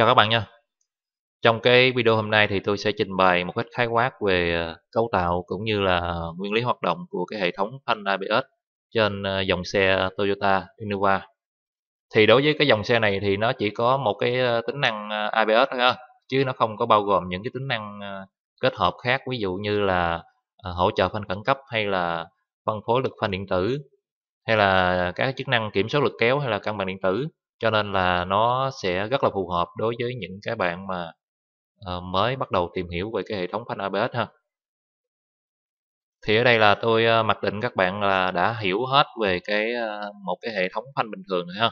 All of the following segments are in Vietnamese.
Chào các bạn nha Trong cái video hôm nay thì tôi sẽ trình bày một cách khái quát về ờ, cấu tạo cũng như là nguyên lý hoạt động của cái hệ thống phanh ABS trên ờ, dòng xe Toyota Innova Thì đối với cái dòng xe này thì nó chỉ có một cái ờ, tính năng ABS thôi ha chứ nó không có bao gồm những cái tính năng kết hợp khác ví dụ như là hỗ trợ phanh khẩn cấp hay là phân phối lực phanh điện tử hay là các chức năng kiểm soát lực kéo hay là cân bằng điện tử cho nên là nó sẽ rất là phù hợp đối với những cái bạn mà ờ, mới bắt đầu tìm hiểu về cái hệ thống phanh ABS ha thì ở đây là tôi ờ, mặc định các bạn là đã hiểu hết về cái ờ, một cái hệ thống phanh bình thường rồi ha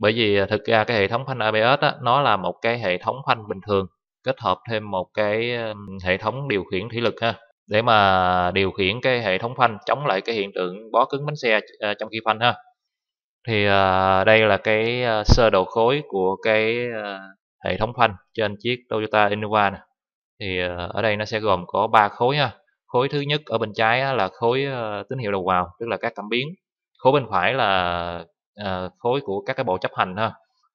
bởi vì thực ra cái hệ thống phanh ABS á, nó là một cái hệ thống phanh bình thường kết hợp thêm một cái hệ thống điều khiển thủy lực ha để mà điều khiển cái hệ thống phanh chống lại cái hiện tượng bó cứng bánh xe trong khi phanh ha thì uh, đây là cái uh, sơ đồ khối của cái uh, hệ thống phanh trên chiếc Toyota Innova này. thì uh, ở đây nó sẽ gồm có ba khối ha khối thứ nhất ở bên trái là khối uh, tín hiệu đầu vào tức là các cảm biến khối bên phải là uh, khối của các cái bộ chấp hành ha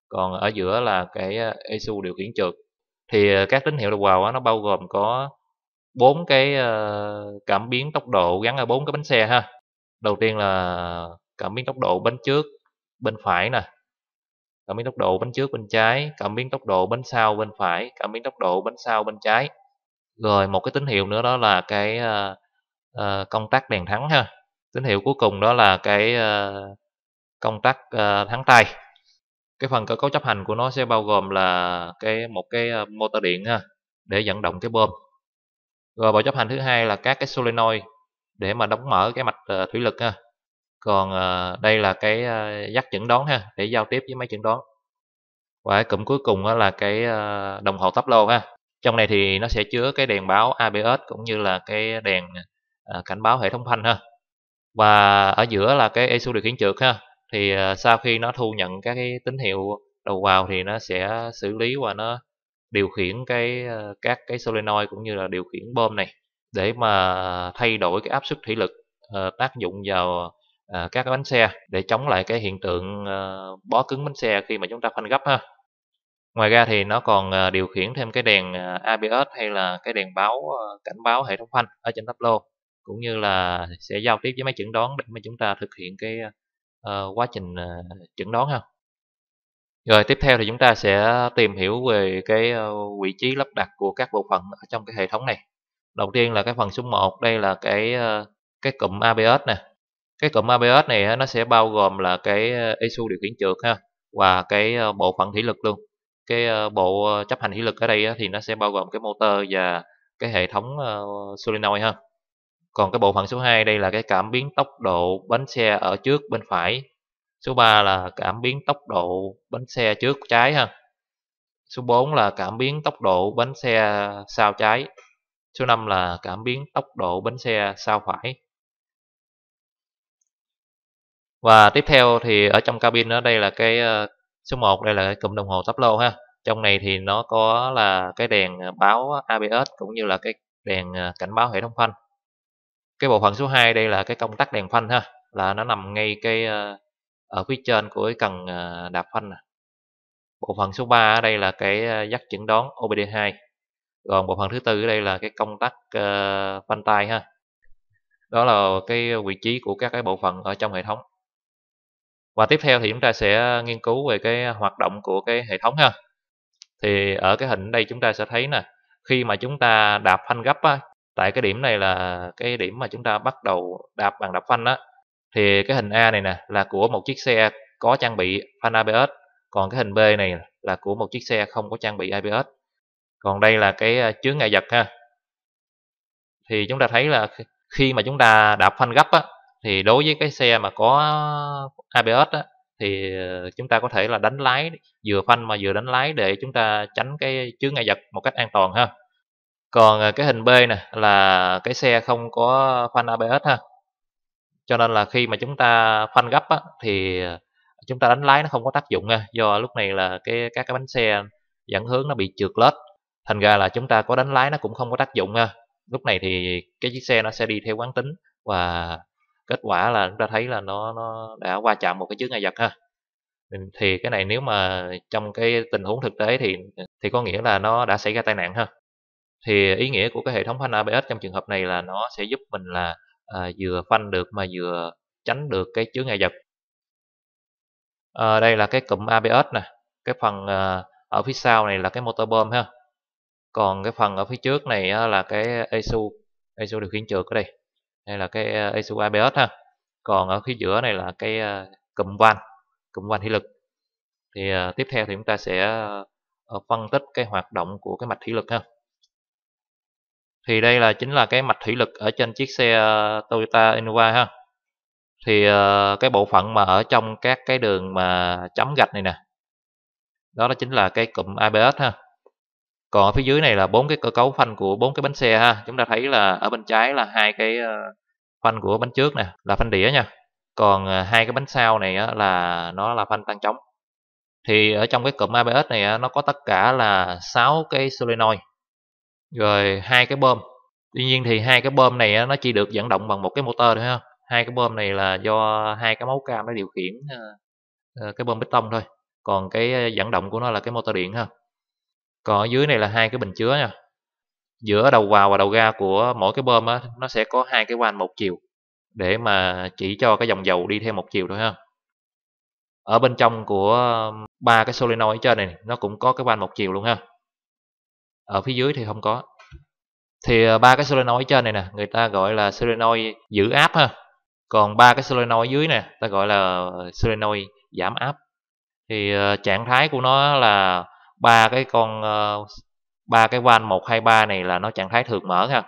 còn ở giữa là cái ECU điều khiển trượt thì uh, các tín hiệu đầu vào á, nó bao gồm có bốn cái uh, cảm biến tốc độ gắn ở bốn cái bánh xe ha đầu tiên là cảm biến tốc độ bánh trước bên phải nè cảm biến tốc độ bánh trước bên trái cảm biến tốc độ bánh sau bên phải cảm biến tốc độ bánh sau bên trái rồi một cái tín hiệu nữa đó là cái uh, uh, công tắc đèn thắng ha tín hiệu cuối cùng đó là cái uh, công tắc uh, thắng tay cái phần cơ cấu chấp hành của nó sẽ bao gồm là cái một cái motor điện ha, để dẫn động cái bơm rồi bộ chấp hành thứ hai là các cái solenoid để mà đóng mở cái mạch thủy lực ha còn ờ, đây là cái ờ, dắt chẩn đoán ha để giao tiếp với máy chẩn đoán và cái cụm cuối cùng là cái ờ, đồng hồ tắp lô ha trong này thì nó sẽ chứa cái đèn báo ABS cũng như là cái đèn cảnh báo hệ thống phanh ha và ở giữa là cái ECU điều khiển trượt ha thì sau khi nó thu nhận các cái tín hiệu đầu vào thì nó sẽ xử lý và nó điều khiển cái các cái solenoid cũng như là điều khiển bơm này để mà thay đổi cái áp suất thủy lực tác dụng vào à, các cái bánh xe để chống lại cái hiện tượng à, bó cứng bánh xe khi mà chúng ta phanh gấp ha ngoài ra thì nó còn à, điều khiển thêm cái đèn ờ, ABS hay là cái đèn báo cảnh báo hệ thống phanh ở trên lô, cũng như là sẽ giao tiếp với máy chẩn đoán để mà chúng ta thực hiện cái uh, quá trình uh, chẩn đoán ha rồi tiếp theo thì chúng ta sẽ tìm hiểu về cái vị trí lắp đặt của các bộ phận ở trong cái hệ thống này đầu tiên là cái phần số 1 đây là cái cái cụm ABS nè cái cụm ABS này nó sẽ bao gồm là cái ờ, ECU điều khiển trượt ha và cái ờ, bộ phận thủy lực luôn cái ờ, bộ chấp hành thủy lực ở đây thì nó sẽ bao gồm cái motor và cái hệ thống solenoid ha còn cái bộ phận số 2 đây là cái cảm biến tốc độ bánh xe ở trước bên phải số 3 là cảm biến tốc độ bánh xe trước trái ha số 4 là cảm biến tốc độ bánh xe sau trái số 5 là cảm biến tốc độ bánh xe sau phải và tiếp theo thì ở trong cabin đó đây là cái ờ, số 1 đây là cái cụm đồng hồ tắp lô ha trong này thì nó có là cái đèn ờ, báo ABS cũng như là cái đèn ờ, cảnh báo hệ thống phanh cái bộ phận số 2 đây là cái công tắc đèn phanh ha là nó nằm ngay cái ở phía trên của cái cần đạp phanh này. bộ phận số 3 ở đây là cái dắt chẩn đón OBD2 còn bộ phận thứ tư ở đây là cái công tắc phanh tay ha đó là cái vị trí của các cái bộ phận ở trong hệ thống và tiếp theo thì chúng ta sẽ ờ, nghiên cứu về cái ờ, hoạt động của cái hệ thống ha thì ở cái hình đây chúng ta sẽ thấy nè khi mà chúng ta đạp phanh gấp á, tại cái điểm này là cái điểm mà chúng ta bắt đầu đạp bằng đạp phanh á thì cái hình A này nè là của một chiếc xe có trang bị phanh ABS còn cái hình B này là của một chiếc xe không có trang bị ABS còn đây là cái ờ, chướng ngại vật ha thì chúng ta thấy là khi mà chúng ta đạp phanh gấp á thì đối với cái xe mà có ABS á, thì ờ, chúng ta có thể là đánh lái vừa phanh mà vừa đánh lái để chúng ta tránh cái chướng ngại vật một cách an toàn ha còn ờ, cái hình B nè là cái xe không có phanh ABS ha cho nên là khi mà chúng ta phanh gấp á, thì ờ, chúng ta đánh lái nó không có tác dụng ha do lúc này là cái các cái bánh xe dẫn hướng nó bị trượt lết thành ra là chúng ta có đánh lái nó cũng không có tác dụng ha lúc này thì cái chiếc xe nó sẽ đi theo quán tính và kết quả là chúng ta thấy là nó nó đã qua chạm một cái chướng ngại vật ha thì cái này nếu mà trong cái tình huống thực tế thì thì có nghĩa là nó đã xảy ra tai nạn ha thì ý nghĩa của cái hệ thống phanh ABS trong trường hợp này là nó sẽ giúp mình là à, vừa phanh được mà vừa tránh được cái chướng ngại vật à, đây là cái cụm ABS nè cái phần à, ở phía sau này là cái motor bơm ha còn cái phần ở phía trước này á, là cái ESU ESU điều khiển trượt ở đây đây là cái ờ, ASU ABS ha còn ở phía giữa này là cái ờ, cụm van cụm van thủy lực thì ờ, tiếp theo thì chúng ta sẽ phân tích cái hoạt động của cái mạch thủy lực ha thì đây là chính là cái mạch thủy lực ở trên chiếc xe Toyota Innova ha thì cái bộ phận mà ở trong các cái đường mà chấm gạch này nè đó, đó chính là cái cụm ABS ha còn ở phía dưới này là bốn cái cơ cấu phanh của bốn cái bánh xe ha chúng ta thấy là ở bên trái là hai cái ờ, phanh của bánh trước nè là phanh đĩa nha còn ờ, hai cái bánh sau này là nó là phanh tăng trống thì ở trong cái cụm ABS này nó có tất cả là 6 cái solenoid rồi hai cái bơm tuy nhiên thì hai cái bơm này nó chỉ được dẫn động bằng một cái motor thôi ha hai cái bơm này là do hai cái máu cam nó điều khiển ờ, cái bơm bê tông thôi còn cái dẫn động của nó là cái motor điện ha còn ở dưới này là hai cái bình chứa nha giữa đầu vào và đầu ra của mỗi cái bơm á, nó sẽ có hai cái van một chiều để mà chỉ cho cái dòng dầu đi theo một chiều thôi ha ở bên trong của ba cái solenoid ở trên này nó cũng có cái van một chiều luôn ha ở phía dưới thì không có thì ờ, ba cái solenoid ở trên này nè người ta gọi là solenoid giữ áp ha còn ba cái solenoid ở dưới nè ta gọi là ờ, solenoid giảm áp thì ờ, trạng thái của nó là ba cái con ờ, ba cái van 123 này là nó trạng thái thường mở ha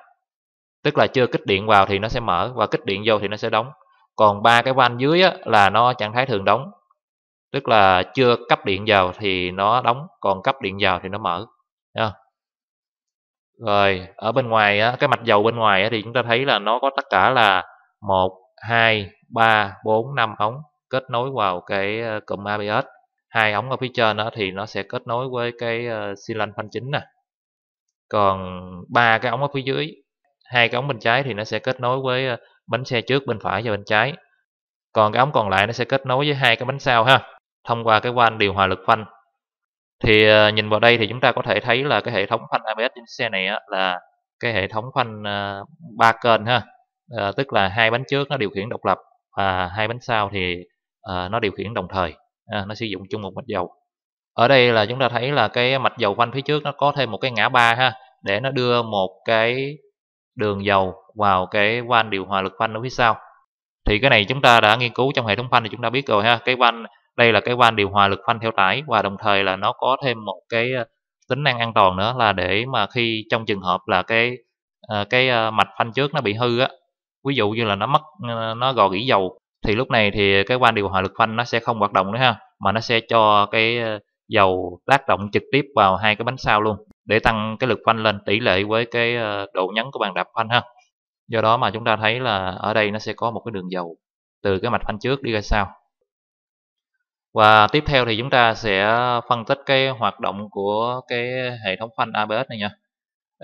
tức là chưa kích điện vào thì nó sẽ mở và kích điện vô thì nó sẽ đóng còn ba cái van dưới á, là nó trạng thái thường đóng tức là chưa cấp điện vào thì nó đóng còn cấp điện vào thì nó mở nha rồi ở bên ngoài á, cái mạch dầu bên ngoài á, thì chúng ta thấy là nó có tất cả là một hai ba bốn năm ống kết nối vào cái ờ, cụm ABS hai ống ở phía trên đó thì nó sẽ kết nối với cái ờ, xi lanh phanh chính nè còn ba cái ống ở phía dưới hai cái ống bên trái thì nó sẽ kết nối với ờ, bánh xe trước bên phải và bên trái còn cái ống còn lại nó sẽ kết nối với hai cái bánh sau ha thông qua cái van điều hòa lực phanh thì ờ, nhìn vào đây thì chúng ta có thể thấy là cái hệ thống phanh ABS trên xe này là cái hệ thống phanh ba kênh ha tức là hai bánh trước nó điều khiển độc lập và hai bánh sau thì nó điều khiển đồng thời à, nó sử dụng chung một mạch dầu ở đây là chúng ta thấy là cái mạch dầu vanh phía trước nó có thêm một cái ngã ba ha để nó đưa một cái đường dầu vào cái van điều hòa lực phanh ở phía sau thì cái này chúng ta đã nghiên cứu trong hệ thống phanh thì chúng ta biết rồi ha cái van đây là cái van điều hòa lực phanh theo tải và đồng thời là nó có thêm một cái ờ, tính năng an toàn nữa là để mà khi trong trường hợp là cái ờ, cái ờ, mạch phanh trước nó bị hư á ví dụ như là nó mất nó gò gỉ dầu thì lúc này thì cái van điều hòa lực phanh nó sẽ không hoạt động nữa ha mà nó sẽ cho cái ờ, dầu tác động trực tiếp vào hai cái bánh sau luôn để tăng cái lực phanh lên tỷ lệ với cái ờ, độ nhấn của bàn đạp phanh ha do đó mà chúng ta thấy là ở đây nó sẽ có một cái đường dầu từ cái mạch phanh trước đi ra sau và tiếp theo thì chúng ta sẽ phân tích cái hoạt động của cái hệ thống phanh ABS này nha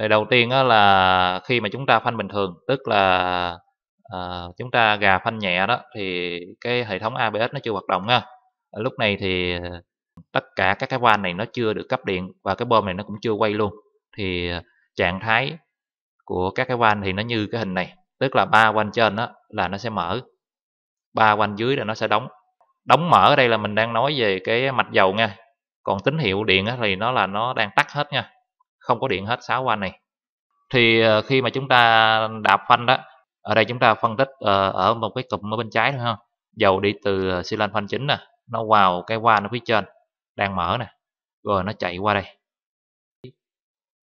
đầu tiên là khi mà chúng ta phanh bình thường tức là à, chúng ta gà phanh nhẹ đó thì cái hệ thống ABS nó chưa hoạt động nha. ở lúc này thì ờ, tất cả các cái van này nó chưa được cấp điện và cái bơm này nó cũng chưa quay luôn thì ờ, trạng thái của các cái van thì nó như cái hình này tức là ba van trên đó là nó sẽ mở ba van dưới là nó sẽ đóng đóng mở ở đây là mình đang nói về cái mạch dầu nha còn tín hiệu điện thì nó là nó đang tắt hết nha không có điện hết sáu van này thì khi mà chúng ta đạp phanh đó ở đây chúng ta phân tích ờ, ở một cái cụm ở bên trái thôi ha dầu đi từ ờ, xi lanh phanh chính nè nó vào cái van ở phía trên đang mở nè rồi nó chạy qua đây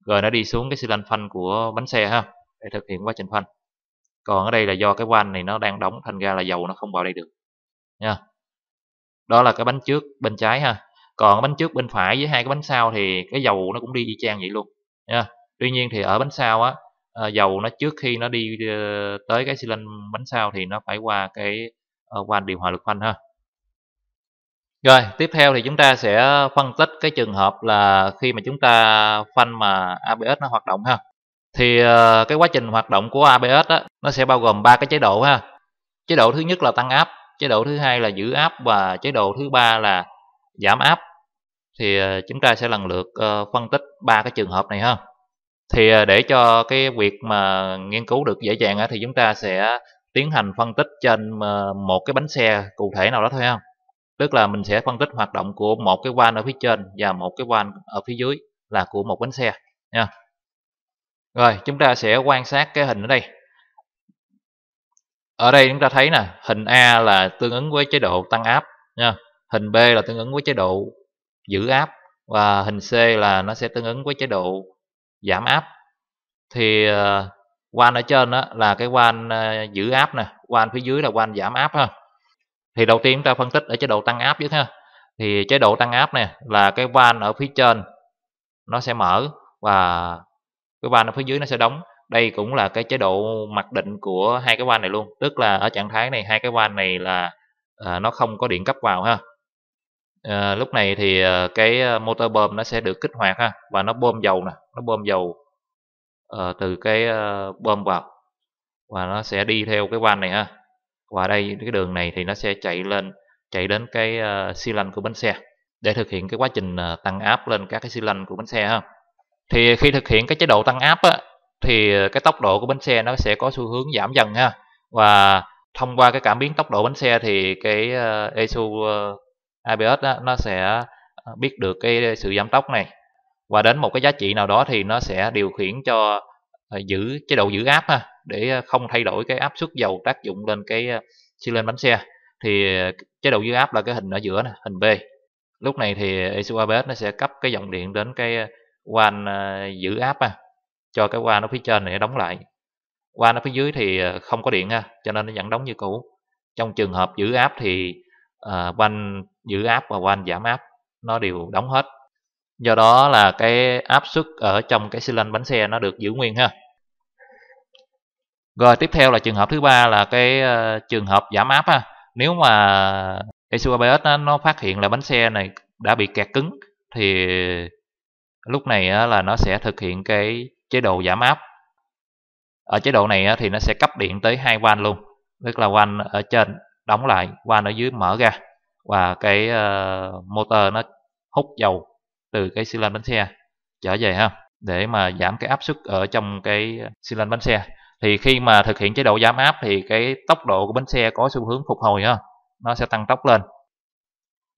rồi nó đi xuống cái xi lanh phanh của bánh xe ha để thực hiện quá trình phanh còn ở đây là do cái van này nó đang đóng thành ra là dầu nó không vào đây được nha đó là cái bánh trước bên trái ha còn bánh trước bên phải với hai cái bánh sau thì cái dầu nó cũng đi y chang vậy luôn nha tuy nhiên thì ở bánh sau á uh, dầu nó trước khi nó đi uh, tới cái xi lanh bánh sau thì nó phải qua cái ờ, uh, van điều hòa lực phanh ha rồi tiếp theo thì chúng ta sẽ phân tích cái trường hợp là khi mà chúng ta phanh mà ABS nó hoạt động ha thì uh, cái quá trình hoạt động của ABS đó, nó sẽ bao gồm ba cái chế độ ha chế độ thứ nhất là tăng áp chế độ thứ hai là giữ áp và chế độ thứ ba là giảm áp thì chúng ta sẽ lần lượt phân tích ba cái trường hợp này ha thì ờ, để cho cái việc mà nghiên cứu được dễ dàng thì chúng ta sẽ tiến hành phân tích trên ờ, một cái bánh xe cụ thể nào đó thôi không tức là mình sẽ phân tích hoạt động của một cái van ở phía trên và một cái van ở phía dưới là của một bánh xe nha rồi chúng ta sẽ quan sát cái hình ở đây ở đây chúng ta thấy nè hình A là tương ứng với chế độ tăng áp nha hình B là tương ứng với chế độ giữ áp và hình C là nó sẽ tương ứng với chế độ giảm áp thì ờ, quan ở trên đó là cái quan ờ, giữ áp nè quan phía dưới là quan giảm áp ha thì đầu tiên chúng ta phân tích ở chế độ tăng áp trước ha thì chế độ tăng áp này là cái van ở phía trên nó sẽ mở và cái van ở phía dưới nó sẽ đóng đây cũng là cái chế độ mặc định của hai cái van này luôn tức là ở trạng thái này hai cái van này là à, nó không có điện cấp vào ha à, lúc này thì ờ, cái ờ, motor bơm nó sẽ được kích hoạt ha và nó bơm dầu nè nó bơm dầu uh, từ cái uh, bơm vào và nó sẽ đi theo cái van này ha và đây cái đường này thì nó sẽ chạy lên chạy đến cái uh, xi lanh của bánh xe để thực hiện cái quá trình uh, tăng áp lên các cái xi lanh của bánh xe ha thì khi thực hiện cái chế độ tăng áp á, thì cái tốc độ của bánh xe nó sẽ có xu hướng giảm dần ha và thông qua cái cảm biến tốc độ bánh xe thì cái uh, ESU uh, ABS đó, nó sẽ ờ, biết được cái sự giảm tốc này và đến một cái giá trị nào đó thì nó sẽ điều khiển cho ờ, giữ chế độ giữ áp ha, để ờ, không thay đổi cái áp suất dầu tác dụng lên cái xi lên bánh xe thì chế độ giữ áp là cái hình ở giữa này, hình B lúc này thì ECU ABS nó sẽ cấp cái dòng điện đến cái van giữ áp ha, cho cái van ở phía trên này đóng lại van ở phía dưới thì không có điện ha, cho nên nó vẫn đóng như cũ trong trường hợp giữ áp thì van giữ áp và van giảm áp nó đều đóng hết do đó là cái áp suất ở trong cái xi lanh bánh xe nó được giữ nguyên ha rồi tiếp theo là trường hợp thứ ba là cái uh, trường hợp giảm áp ha nếu mà ECUABS nó, nó phát hiện là bánh xe này đã bị kẹt cứng thì lúc này á, là nó sẽ thực hiện cái chế độ giảm áp ở chế độ này á, thì nó sẽ cấp điện tới hai van luôn tức là van ở trên đóng lại van ở dưới mở ra và cái uh, motor nó hút dầu từ cái xi lanh bánh xe trở về ha để mà giảm cái áp suất ở trong cái xi lanh bánh xe thì khi mà thực hiện chế độ giảm áp thì cái tốc độ của bánh xe có xu hướng phục hồi ha nó sẽ tăng tốc lên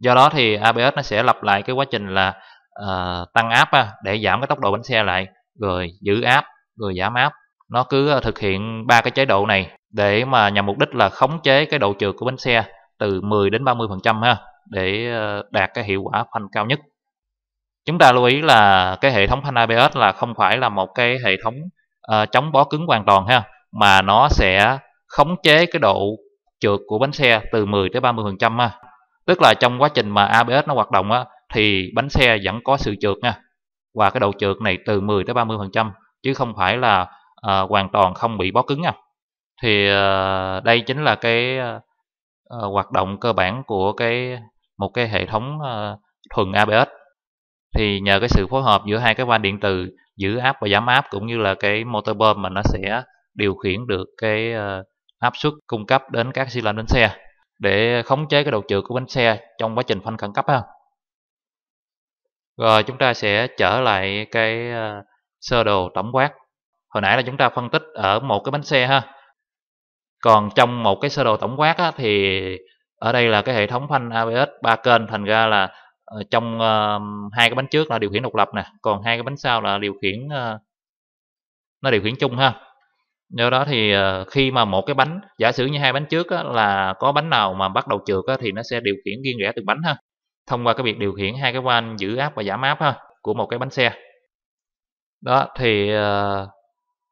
do đó thì ABS nó sẽ lặp lại cái quá trình là uh, tăng áp ha, để giảm cái tốc độ bánh xe lại rồi giữ áp rồi giảm áp nó cứ ờ, thực hiện ba cái chế độ này để mà nhằm mục đích là khống chế cái độ trượt của bánh xe từ 10 đến 30% ha để ờ, đạt cái hiệu quả phanh cao nhất. Chúng ta lưu ý là cái hệ thống phanh ABS là không phải là một cái hệ thống uh, chống bó cứng hoàn toàn ha mà nó sẽ khống chế cái độ trượt của bánh xe từ 10 tới 30% ha. Tức là trong quá trình mà ABS nó hoạt động á thì bánh xe vẫn có sự trượt nha. Và cái độ trượt này từ 10 tới 30% chứ không phải là uh, hoàn toàn không bị bó cứng nha. Thì uh, đây chính là cái uh, hoạt động cơ bản của cái một cái hệ thống uh, thuần ABS thì nhờ cái sự phối hợp giữa hai cái van điện từ giữ áp và giảm áp cũng như là cái motor bơm mà nó sẽ điều khiển được cái uh, ờ, áp suất cung cấp đến các xi lanh bánh xe để khống chế cái độ trượt của bánh xe trong quá trình phanh khẩn cấp ha. Rồi chúng ta sẽ trở lại cái uh, sơ đồ tổng quát. Hồi nãy là chúng ta phân tích ở một cái bánh xe ha còn trong một cái sơ đồ tổng quát á, thì ở đây là cái hệ thống phanh ABS ba kênh thành ra là ờ, trong uh, hai cái bánh trước là điều khiển độc lập nè còn hai cái bánh sau là điều khiển uh, nó điều khiển chung ha do đó thì uh, khi mà một cái bánh giả sử như hai bánh trước á, là có bánh nào mà bắt đầu trượt á, thì nó sẽ điều khiển riêng rẽ từng bánh ha thông qua cái việc điều khiển hai cái van giữ áp và giảm áp ha của một cái bánh xe đó thì uh,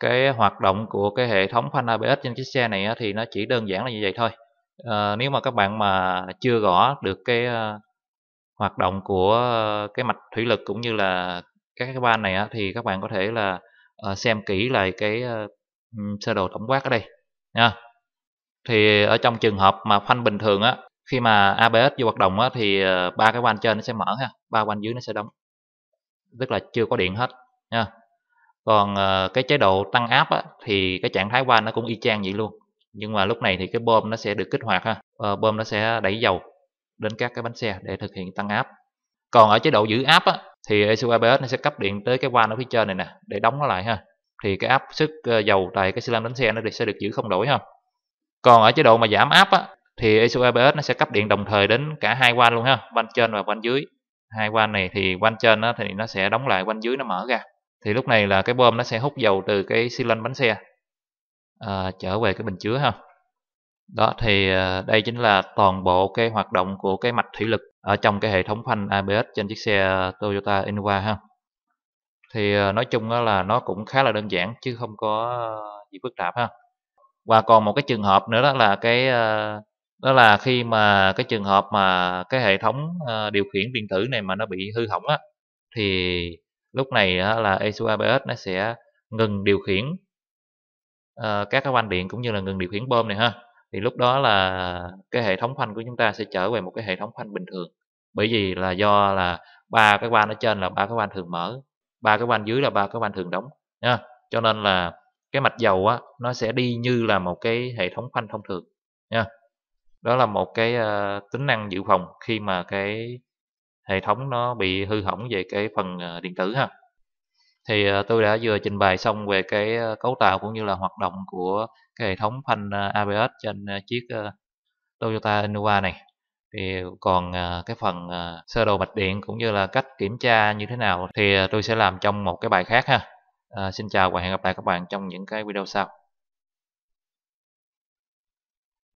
cái hoạt động của cái hệ thống phanh ABS trên chiếc xe này thì nó chỉ đơn giản là như vậy thôi à, nếu mà các bạn mà chưa rõ được cái ờ, hoạt động của cái mạch thủy lực cũng như là các cái van này thì các bạn có thể là ờ, xem kỹ lại cái sơ đồ tổng quát ở đây nha thì ở trong trường hợp mà phanh bình thường á khi mà ABS vô hoạt động á, thì ba cái van trên nó sẽ mở ha ba van dưới nó sẽ đóng tức là chưa có điện hết nha còn ờ, cái chế độ tăng áp á, thì cái trạng thái van nó cũng y chang vậy luôn nhưng mà lúc này thì cái bơm nó sẽ được kích hoạt ha ờ, bơm nó sẽ đẩy dầu đến các cái bánh xe để thực hiện tăng áp còn ở chế độ giữ áp á, thì ECUAPS nó sẽ cấp điện tới cái van ở phía trên này nè để đóng nó lại ha thì cái áp sức ờ, dầu tại cái xi lanh bánh xe nó sẽ được giữ không đổi ha còn ở chế độ mà giảm áp á, thì ECUAPS nó sẽ cấp điện đồng thời đến cả hai van luôn ha van trên và van dưới hai van này thì van trên á, thì nó sẽ đóng lại van dưới nó mở ra thì lúc này là cái bơm nó sẽ hút dầu từ cái xi lanh bánh xe à, trở về cái bình chứa ha đó thì à, đây chính là toàn bộ cái hoạt động của cái mạch thủy lực ở trong cái hệ thống phanh ABS trên chiếc xe Toyota Innova ha thì à, nói chung là nó cũng khá là đơn giản chứ không có à, gì phức tạp ha và còn một cái trường hợp nữa đó là cái đó là khi mà cái trường hợp mà cái hệ thống điều khiển điện tử này mà nó bị hư hỏng á thì lúc này là ECU nó sẽ ngừng điều khiển uh, các cái van điện cũng như là ngừng điều khiển bơm này ha thì lúc đó là cái hệ thống phanh của chúng ta sẽ trở về một cái hệ thống phanh bình thường bởi vì là do là ba cái van ở trên là ba cái van thường mở ba cái van dưới là ba cái van thường đóng nha cho nên là cái mạch dầu á nó sẽ đi như là một cái hệ thống phanh thông thường nha đó là một cái uh, tính năng dự phòng khi mà cái hệ thống nó bị hư hỏng về cái phần ờ, điện tử ha thì ờ, tôi đã vừa trình bày xong về cái ờ, cấu tạo cũng như là hoạt động của cái hệ thống phanh ABS trên chiếc Toyota Innova này thì còn cái phần sơ đồ mạch điện cũng như là cách kiểm tra như thế nào thì tôi sẽ làm trong một cái bài khác ha à, xin chào và hẹn gặp lại các bạn trong những cái video sau